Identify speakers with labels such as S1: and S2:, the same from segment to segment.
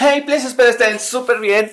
S1: Hey, please, espero estén súper bien.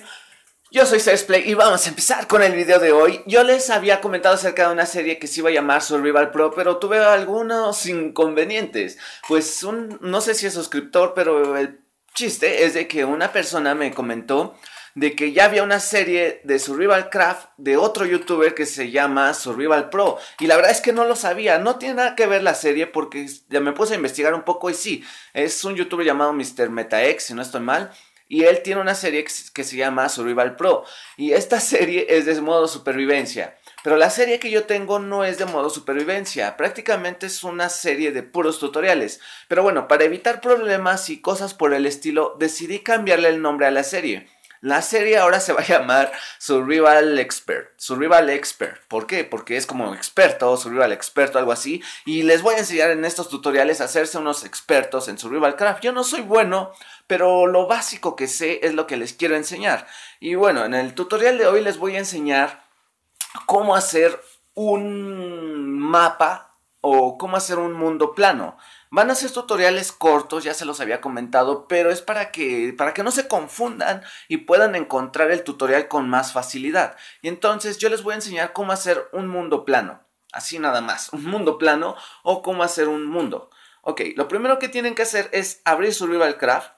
S1: Yo soy Sesplay y vamos a empezar con el video de hoy. Yo les había comentado acerca de una serie que se iba a llamar Survival Pro, pero tuve algunos inconvenientes. Pues un, no sé si es suscriptor, pero el chiste es de que una persona me comentó de que ya había una serie de Survival Craft de otro youtuber que se llama Survival Pro. Y la verdad es que no lo sabía. No tiene nada que ver la serie porque ya me puse a investigar un poco y sí, es un youtuber llamado Mr. MetaX, si no estoy mal. Y él tiene una serie que se llama Survival Pro. Y esta serie es de modo supervivencia. Pero la serie que yo tengo no es de modo supervivencia, prácticamente es una serie de puros tutoriales. Pero bueno, para evitar problemas y cosas por el estilo, decidí cambiarle el nombre a la serie. La serie ahora se va a llamar Survival Expert. Survival Expert. ¿Por qué? Porque es como experto, Survival Experto, algo así. Y les voy a enseñar en estos tutoriales a hacerse unos expertos en Survival Craft. Yo no soy bueno, pero lo básico que sé es lo que les quiero enseñar. Y bueno, en el tutorial de hoy les voy a enseñar cómo hacer un mapa o cómo hacer un mundo plano. Van a ser tutoriales cortos, ya se los había comentado, pero es para que, para que no se confundan y puedan encontrar el tutorial con más facilidad. Y entonces yo les voy a enseñar cómo hacer un mundo plano. Así nada más, un mundo plano o cómo hacer un mundo. Ok, lo primero que tienen que hacer es abrir Survival Craft,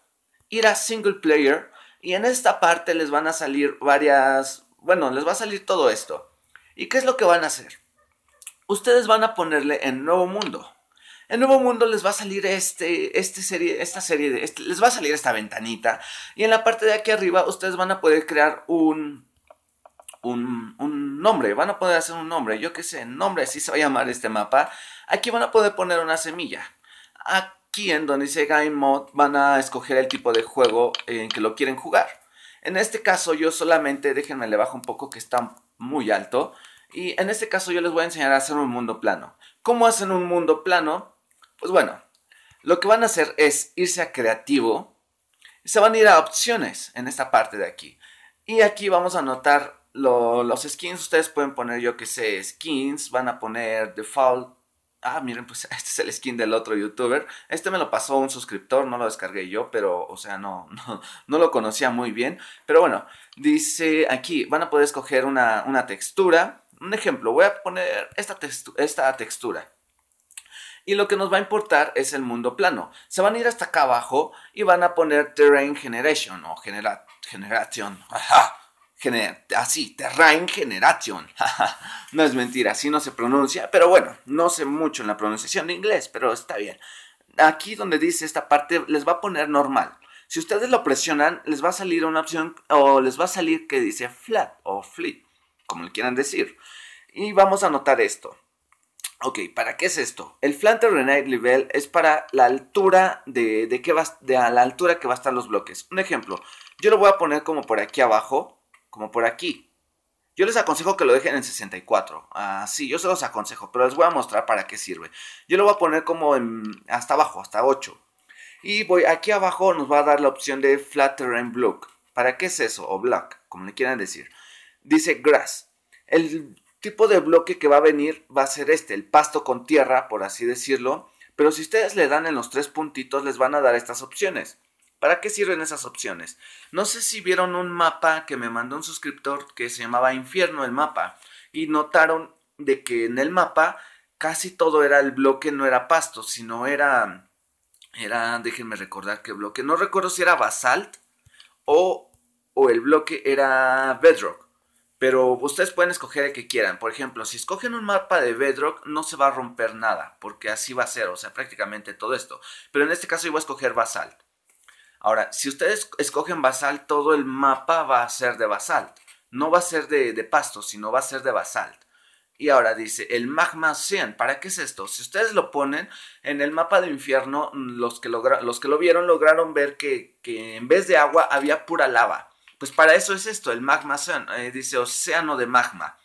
S1: ir a Single Player y en esta parte les van a salir varias, bueno, les va a salir todo esto. ¿Y qué es lo que van a hacer? Ustedes van a ponerle en Nuevo Mundo. En Nuevo Mundo les va a salir este, este serie, esta serie, este, les va a salir esta ventanita. Y en la parte de aquí arriba ustedes van a poder crear un, un, un nombre, van a poder hacer un nombre. Yo qué sé, nombre, así se va a llamar este mapa. Aquí van a poder poner una semilla. Aquí en donde dice Game Mode van a escoger el tipo de juego en que lo quieren jugar. En este caso yo solamente, déjenme le bajo un poco que está muy alto. Y en este caso yo les voy a enseñar a hacer un mundo plano. ¿Cómo hacen un mundo plano? Pues bueno, lo que van a hacer es irse a creativo. se van a ir a opciones en esta parte de aquí. Y aquí vamos a anotar los skins. Ustedes pueden poner, yo que sé, skins. Van a poner default. Ah, miren, pues este es el skin del otro youtuber. Este me lo pasó un suscriptor, no lo descargué yo, pero, o sea, no, no, lo conocía muy bien. Pero bueno, dice aquí, van a poder escoger una, textura. Un ejemplo, voy a poner esta, esta textura y lo que nos va a importar es el mundo plano. Se van a ir hasta acá abajo y van a poner Terrain Generation o genera, Generation. así, Terrain Generation. no es mentira, así no se pronuncia, pero bueno, no sé mucho en la pronunciación de inglés, pero está bien. Aquí donde dice esta parte les va a poner normal. Si ustedes lo presionan, les va a salir una opción o les va a salir que dice flat o flip, como le quieran decir. Y vamos a anotar esto. Ok, ¿para qué es esto? El flanter Renate Level es para la altura de, que va, a la altura que va a estar los bloques. Un ejemplo, yo lo voy a poner como por aquí abajo, como por aquí. Yo les aconsejo que lo dejen en 64. Así, yo se los aconsejo, pero les voy a mostrar para qué sirve. Yo lo voy a poner como en, hasta abajo, hasta 8. Y voy aquí abajo nos va a dar la opción de Flatter Terrain Block. ¿Para qué es eso? O Block, como le quieran decir. Dice Grass. El tipo de bloque que va a venir va a ser este, el pasto con tierra, por así decirlo. Pero si ustedes le dan en los tres puntitos, les van a dar estas opciones. ¿Para qué sirven esas opciones? No sé si vieron un mapa que me mandó un suscriptor que se llamaba Infierno el mapa y notaron de que en el mapa casi todo era el bloque, no era pasto, sino era, era, déjenme recordar qué bloque, no recuerdo si era basalt o, o el bloque era bedrock. Pero ustedes pueden escoger el que quieran. Por ejemplo, si escogen un mapa de Bedrock, no se va a romper nada, porque así va a ser, o sea, prácticamente todo esto. Pero en este caso yo voy a escoger Basalt. Ahora, si ustedes escogen Basalt, todo el mapa va a ser de Basalt. No va a ser de, pasto, sino va a ser de Basalt. Y ahora dice, el Magma 100, ¿para qué es esto? Si ustedes lo ponen en el mapa de infierno, los que, los que lo vieron lograron ver que en vez de agua había pura lava. Pues para eso es esto, el magma, eh, dice océano de magma.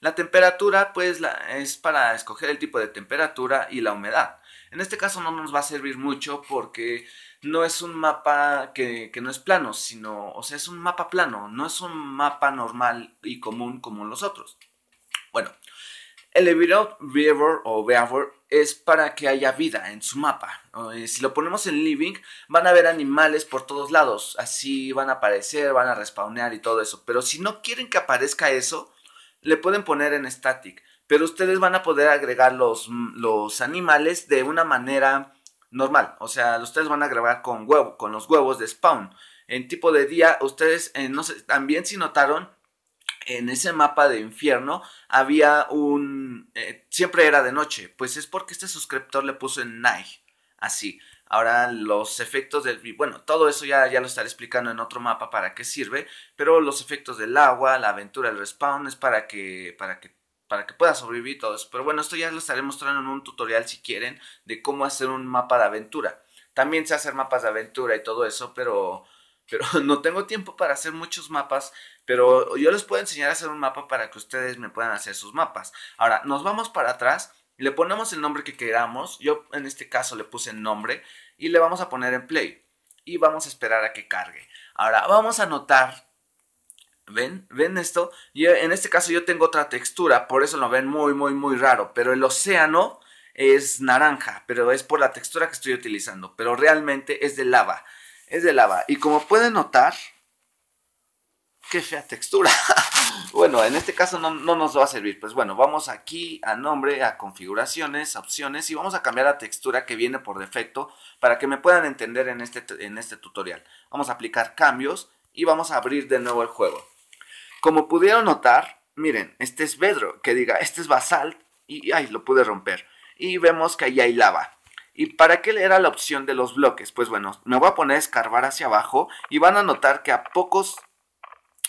S1: La temperatura, pues, es para escoger el tipo de temperatura y la humedad. En este caso no nos va a servir mucho porque no es un mapa que, que, no es plano, sino, o sea, es un mapa plano, no es un mapa normal y común como los otros. Bueno, el Evolved o Beaver es para que haya vida en su mapa. Eh, si lo ponemos en Living, van a ver animales por todos lados. Así van a aparecer, van a respawnear y todo eso. Pero si no quieren que aparezca eso, le pueden poner en Static. Pero ustedes van a poder agregar los, mm, los animales de una manera normal. O sea, ustedes van a grabar con huevo, con los huevos de spawn. En tipo de día, ustedes, eh, no sé, también si notaron, en ese mapa de infierno había un... Eh, siempre era de noche, pues es porque este suscriptor le puso en night, así. Ahora los efectos del... Bueno, todo eso ya, ya lo estaré explicando en otro mapa para qué sirve, pero los efectos del agua, la aventura, el respawn es para que, para que para que pueda sobrevivir todo eso. Pero bueno, esto ya lo estaré mostrando en un tutorial si quieren de cómo hacer un mapa de aventura. También sé hacer mapas de aventura y todo eso, pero pero no tengo tiempo para hacer muchos mapas, pero yo les puedo enseñar a hacer un mapa para que ustedes me puedan hacer sus mapas. Ahora, nos vamos para atrás, le ponemos el nombre que queramos, yo en este caso le puse nombre y le vamos a poner en play y vamos a esperar a que cargue. Ahora, vamos a notar, ¿Ven? ¿Ven esto? en este caso yo tengo otra textura, por eso lo ven muy, muy, muy raro. Pero el océano es naranja, pero es por la textura que estoy utilizando. Pero realmente es de lava es de lava. Y como pueden notar, qué fea textura. bueno, en este caso no, nos va a servir. Pues bueno, vamos aquí a nombre, a configuraciones, a opciones y vamos a cambiar la textura que viene por defecto para que me puedan entender en este, en este tutorial. Vamos a aplicar cambios y vamos a abrir de nuevo el juego. Como pudieron notar, miren, este es Bedro, que diga, este es basalt y, ay, lo pude romper. Y vemos que ahí hay lava. ¿Y para qué era la opción de los bloques? Pues bueno, me voy a poner a escarbar hacia abajo y van a notar que a pocos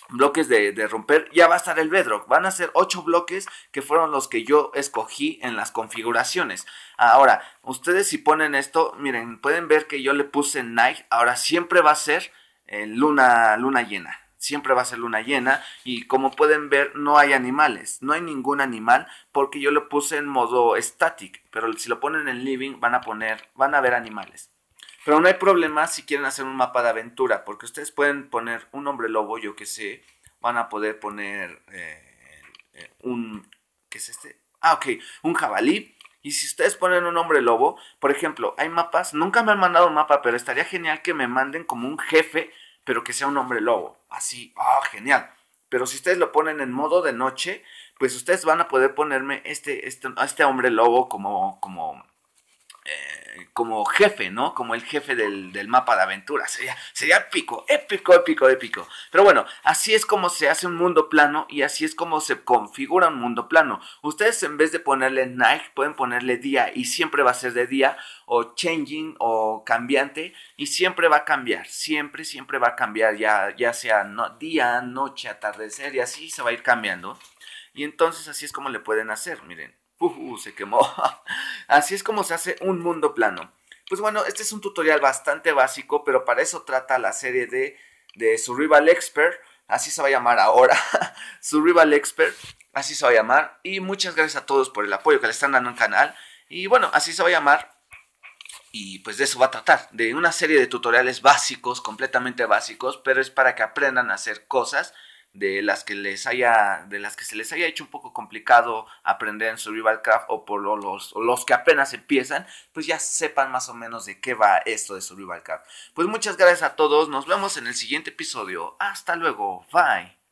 S1: bloques de, romper, ya va a estar el bedrock. Van a ser 8 bloques que fueron los que yo escogí en las configuraciones. Ahora, ustedes si ponen esto, miren, pueden ver que yo le puse night. Ahora siempre va a ser eh, luna, luna llena siempre va a ser luna llena y como pueden ver no hay animales, no hay ningún animal porque yo lo puse en modo static, pero si lo ponen en living van a poner, van a ver animales. Pero no hay problema si quieren hacer un mapa de aventura, porque ustedes pueden poner un hombre lobo, yo que sé, van a poder poner eh, eh, un, ¿qué es este? Ah, ok, un jabalí. Y si ustedes ponen un hombre lobo, por ejemplo, hay mapas, nunca me han mandado un mapa, pero estaría genial que me manden como un jefe, pero que sea un hombre lobo así, ah, genial. Pero si ustedes lo ponen en modo de noche, pues ustedes van a poder ponerme este, este, este hombre lobo como, como eh, como jefe, ¿no? Como el jefe del, mapa de aventura. Sería, sería épico, épico, épico, épico. Pero bueno, así es como se hace un mundo plano y así es como se configura un mundo plano. Ustedes en vez de ponerle night, pueden ponerle día y siempre va a ser de día o changing o cambiante y siempre va a cambiar, siempre, siempre va a cambiar, ya, ya sea día, noche, atardecer y así se va a ir cambiando. Y entonces así es como le pueden hacer, miren. Uh, se quemó. Así es como se hace un mundo plano. Pues bueno, este es un tutorial bastante básico, pero para eso trata la serie de, de rival Expert. Así se va a llamar ahora. rival Expert. Así se va a llamar. Y muchas gracias a todos por el apoyo que le están dando al canal. Y bueno, así se va a llamar. Y pues de eso va a tratar, de una serie de tutoriales básicos, completamente básicos, pero es para que aprendan a hacer cosas de las que les haya, de las que se les haya hecho un poco complicado aprender en Survival Craft o por los, los que apenas empiezan, pues ya sepan más o menos de qué va esto de Survival Craft. Pues muchas gracias a todos, nos vemos en el siguiente episodio. Hasta luego, bye.